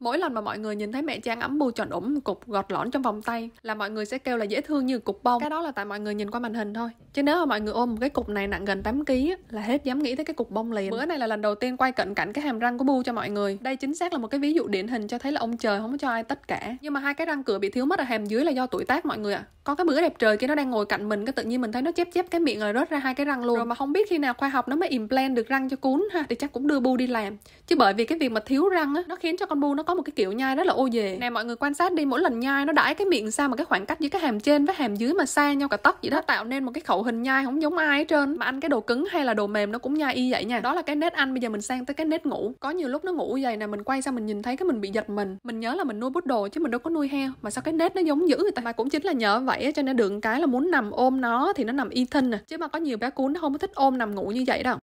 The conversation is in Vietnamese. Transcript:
Mỗi lần mà mọi người nhìn thấy mẹ Trang ấm bu tròn ủng cục gọt lõn trong vòng tay là mọi người sẽ kêu là dễ thương như cục bông. Cái đó là tại mọi người nhìn qua màn hình thôi. Chứ nếu mà mọi người ôm cái cục này nặng gần 8 kg là hết dám nghĩ tới cái cục bông liền. Bữa này là lần đầu tiên quay cận cảnh cái hàm răng của bu cho mọi người. Đây chính xác là một cái ví dụ điển hình cho thấy là ông trời không có cho ai tất cả. Nhưng mà hai cái răng cửa bị thiếu mất ở hàm dưới là do tuổi tác mọi người ạ. À. Có cái bữa đẹp trời kia nó đang ngồi cạnh mình cái tự nhiên mình thấy nó chép chép cái miệng rồi rớt ra hai cái răng luôn. Rồi mà không biết khi nào khoa học nó mới implant được răng cho cún ha thì chắc cũng đưa bu đi làm. Chứ bởi vì cái việc mà thiếu răng á nó khiến cho con bu nó có một cái kiểu nhai rất là ô dề nè mọi người quan sát đi mỗi lần nhai nó đãi cái miệng sao mà cái khoảng cách giữa cái hàm trên với hàm dưới mà xa nhau cả tóc vậy đó tạo nên một cái khẩu hình nhai không giống ai hết trơn mà ăn cái đồ cứng hay là đồ mềm nó cũng nhai y vậy nha đó là cái nết ăn bây giờ mình sang tới cái nết ngủ có nhiều lúc nó ngủ vậy nè mình quay sang mình nhìn thấy cái mình bị giật mình mình nhớ là mình nuôi bút đồ chứ mình đâu có nuôi heo mà sao cái nết nó giống dữ người ta mà cũng chính là nhờ vậy cho nên đường cái là muốn nằm ôm nó thì nó nằm y thân nè à. chứ mà có nhiều bé cún nó không có thích ôm nằm ngủ như vậy đâu